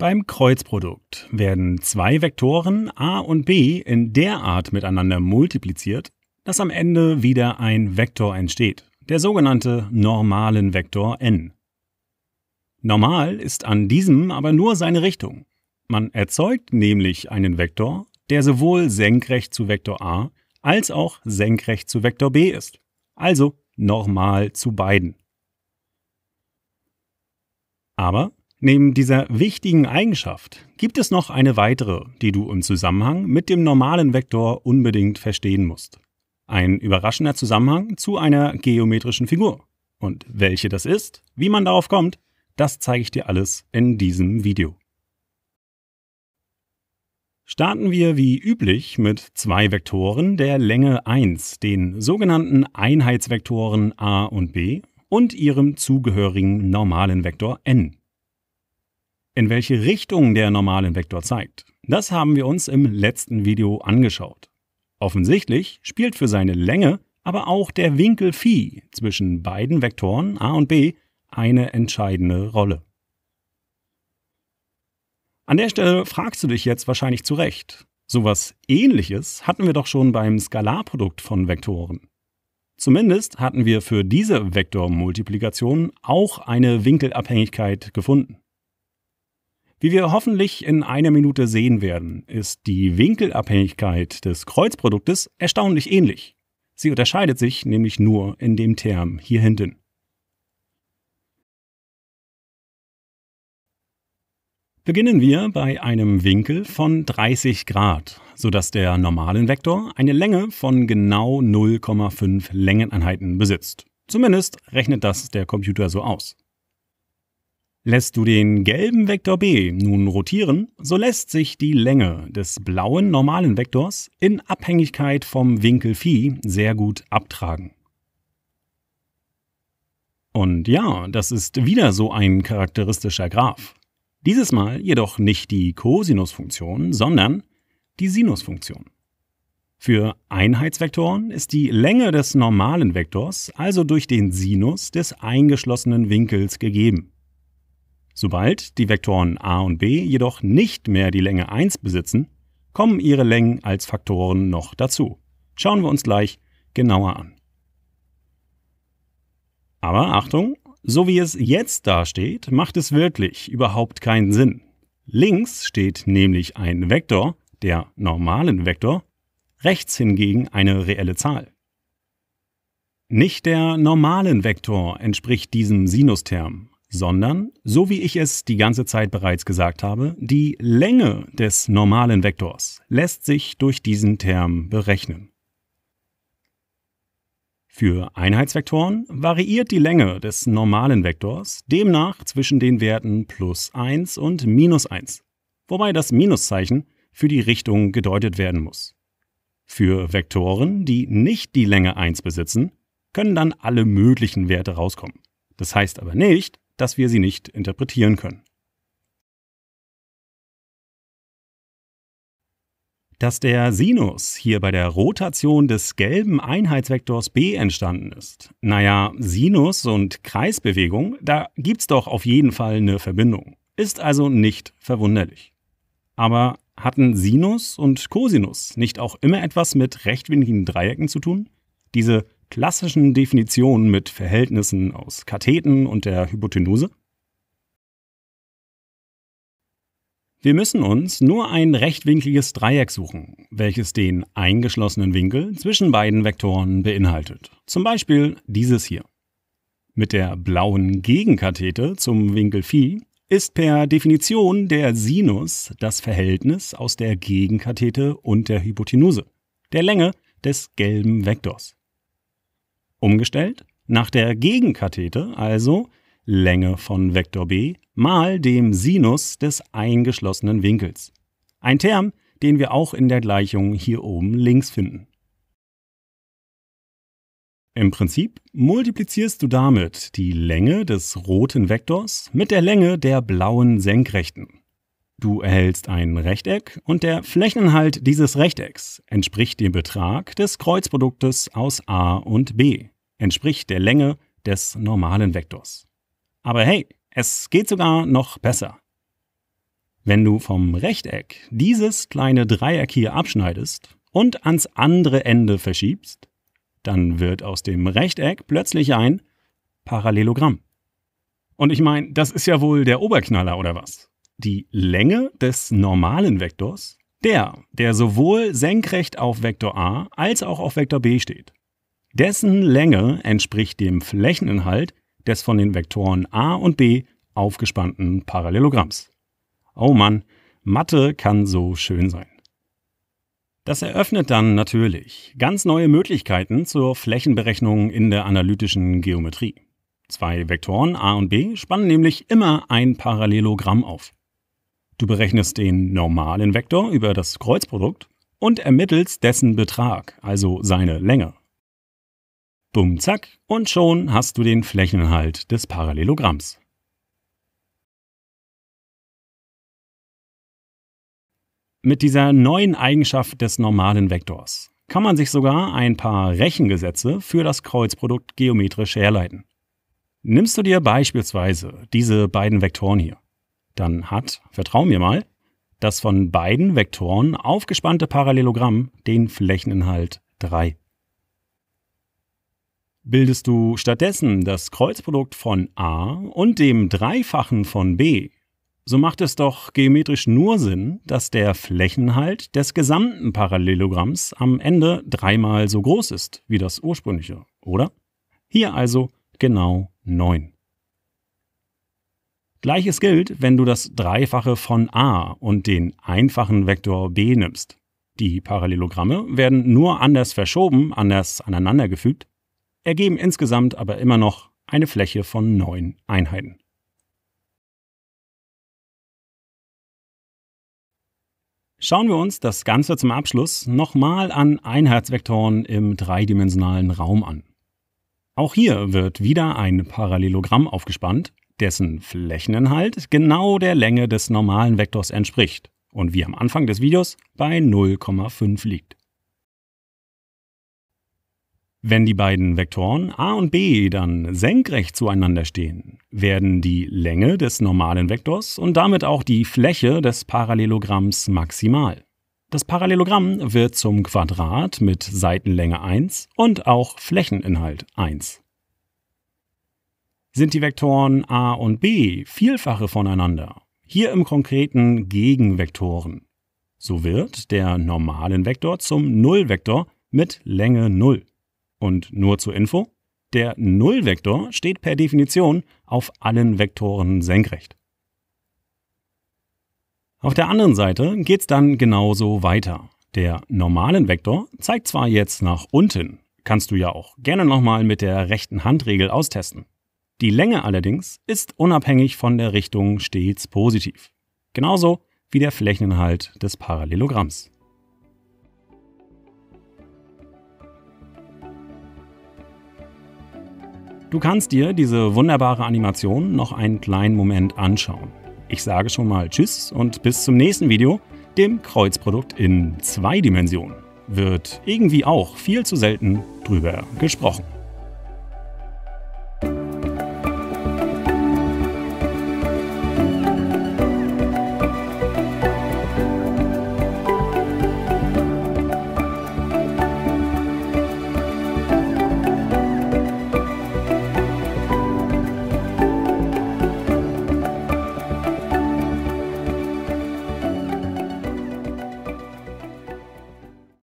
Beim Kreuzprodukt werden zwei Vektoren a und b in der Art miteinander multipliziert, dass am Ende wieder ein Vektor entsteht, der sogenannte normalen Vektor n. Normal ist an diesem aber nur seine Richtung. Man erzeugt nämlich einen Vektor, der sowohl senkrecht zu Vektor a als auch senkrecht zu Vektor b ist, also normal zu beiden. Aber Neben dieser wichtigen Eigenschaft gibt es noch eine weitere, die du im Zusammenhang mit dem normalen Vektor unbedingt verstehen musst. Ein überraschender Zusammenhang zu einer geometrischen Figur. Und welche das ist, wie man darauf kommt, das zeige ich dir alles in diesem Video. Starten wir wie üblich mit zwei Vektoren der Länge 1, den sogenannten Einheitsvektoren a und b und ihrem zugehörigen normalen Vektor n in welche Richtung der normalen Vektor zeigt. Das haben wir uns im letzten Video angeschaut. Offensichtlich spielt für seine Länge aber auch der Winkel phi zwischen beiden Vektoren a und b eine entscheidende Rolle. An der Stelle fragst du dich jetzt wahrscheinlich zu Recht. Sowas ähnliches hatten wir doch schon beim Skalarprodukt von Vektoren. Zumindest hatten wir für diese Vektormultiplikation auch eine Winkelabhängigkeit gefunden. Wie wir hoffentlich in einer Minute sehen werden, ist die Winkelabhängigkeit des Kreuzproduktes erstaunlich ähnlich. Sie unterscheidet sich nämlich nur in dem Term hier hinten. Beginnen wir bei einem Winkel von 30 Grad, sodass der normalen Vektor eine Länge von genau 0,5 Längeneinheiten besitzt. Zumindest rechnet das der Computer so aus. Lässt du den gelben Vektor b nun rotieren, so lässt sich die Länge des blauen normalen Vektors in Abhängigkeit vom Winkel phi sehr gut abtragen. Und ja, das ist wieder so ein charakteristischer Graph. Dieses Mal jedoch nicht die Cosinusfunktion, sondern die Sinusfunktion. Für Einheitsvektoren ist die Länge des normalen Vektors also durch den Sinus des eingeschlossenen Winkels gegeben. Sobald die Vektoren a und b jedoch nicht mehr die Länge 1 besitzen, kommen ihre Längen als Faktoren noch dazu. Schauen wir uns gleich genauer an. Aber Achtung, so wie es jetzt dasteht, macht es wirklich überhaupt keinen Sinn. Links steht nämlich ein Vektor, der normalen Vektor, rechts hingegen eine reelle Zahl. Nicht der normalen Vektor entspricht diesem Sinusterm, sondern, so wie ich es die ganze Zeit bereits gesagt habe, die Länge des normalen Vektors lässt sich durch diesen Term berechnen. Für Einheitsvektoren variiert die Länge des normalen Vektors demnach zwischen den Werten plus 1 und minus 1, wobei das Minuszeichen für die Richtung gedeutet werden muss. Für Vektoren, die nicht die Länge 1 besitzen, können dann alle möglichen Werte rauskommen. Das heißt aber nicht, dass wir sie nicht interpretieren können. Dass der Sinus hier bei der Rotation des gelben Einheitsvektors b entstanden ist. Naja, Sinus und Kreisbewegung, da gibt's doch auf jeden Fall eine Verbindung. Ist also nicht verwunderlich. Aber hatten Sinus und Cosinus nicht auch immer etwas mit rechtwinkligen Dreiecken zu tun? Diese klassischen Definition mit Verhältnissen aus Katheten und der Hypotenuse? Wir müssen uns nur ein rechtwinkliges Dreieck suchen, welches den eingeschlossenen Winkel zwischen beiden Vektoren beinhaltet. Zum Beispiel dieses hier. Mit der blauen Gegenkathete zum Winkel Phi ist per Definition der Sinus das Verhältnis aus der Gegenkathete und der Hypotenuse, der Länge des gelben Vektors. Umgestellt nach der Gegenkathete, also Länge von Vektor b mal dem Sinus des eingeschlossenen Winkels. Ein Term, den wir auch in der Gleichung hier oben links finden. Im Prinzip multiplizierst du damit die Länge des roten Vektors mit der Länge der blauen Senkrechten. Du erhältst ein Rechteck und der Flächeninhalt dieses Rechtecks entspricht dem Betrag des Kreuzproduktes aus a und b entspricht der Länge des normalen Vektors. Aber hey, es geht sogar noch besser. Wenn du vom Rechteck dieses kleine Dreieck hier abschneidest und ans andere Ende verschiebst, dann wird aus dem Rechteck plötzlich ein Parallelogramm. Und ich meine, das ist ja wohl der Oberknaller oder was? Die Länge des normalen Vektors, der, der sowohl senkrecht auf Vektor a als auch auf Vektor b steht. Dessen Länge entspricht dem Flächeninhalt des von den Vektoren a und b aufgespannten Parallelogramms. Oh Mann, Mathe kann so schön sein. Das eröffnet dann natürlich ganz neue Möglichkeiten zur Flächenberechnung in der analytischen Geometrie. Zwei Vektoren a und b spannen nämlich immer ein Parallelogramm auf. Du berechnest den normalen Vektor über das Kreuzprodukt und ermittelst dessen Betrag, also seine Länge. Bumm, zack, und schon hast du den Flächeninhalt des Parallelogramms. Mit dieser neuen Eigenschaft des normalen Vektors kann man sich sogar ein paar Rechengesetze für das Kreuzprodukt geometrisch herleiten. Nimmst du dir beispielsweise diese beiden Vektoren hier, dann hat, vertrau mir mal, das von beiden Vektoren aufgespannte Parallelogramm den Flächeninhalt 3. Bildest du stattdessen das Kreuzprodukt von a und dem Dreifachen von b, so macht es doch geometrisch nur Sinn, dass der Flächenhalt des gesamten Parallelogramms am Ende dreimal so groß ist wie das ursprüngliche, oder? Hier also genau 9. Gleiches gilt, wenn du das Dreifache von a und den einfachen Vektor b nimmst. Die Parallelogramme werden nur anders verschoben, anders aneinandergefügt, ergeben insgesamt aber immer noch eine Fläche von neun Einheiten. Schauen wir uns das Ganze zum Abschluss nochmal an Einheitsvektoren im dreidimensionalen Raum an. Auch hier wird wieder ein Parallelogramm aufgespannt, dessen Flächeninhalt genau der Länge des normalen Vektors entspricht und wie am Anfang des Videos bei 0,5 liegt. Wenn die beiden Vektoren a und b dann senkrecht zueinander stehen, werden die Länge des normalen Vektors und damit auch die Fläche des Parallelogramms maximal. Das Parallelogramm wird zum Quadrat mit Seitenlänge 1 und auch Flächeninhalt 1. Sind die Vektoren a und b Vielfache voneinander, hier im konkreten Gegenvektoren, so wird der normalen Vektor zum Nullvektor mit Länge 0. Und nur zur Info, der Nullvektor steht per Definition auf allen Vektoren senkrecht. Auf der anderen Seite geht es dann genauso weiter. Der normalen Vektor zeigt zwar jetzt nach unten, kannst du ja auch gerne nochmal mit der rechten Handregel austesten. Die Länge allerdings ist unabhängig von der Richtung stets positiv. Genauso wie der Flächeninhalt des Parallelogramms. Du kannst dir diese wunderbare Animation noch einen kleinen Moment anschauen. Ich sage schon mal Tschüss und bis zum nächsten Video, dem Kreuzprodukt in zwei Dimensionen. Wird irgendwie auch viel zu selten drüber gesprochen.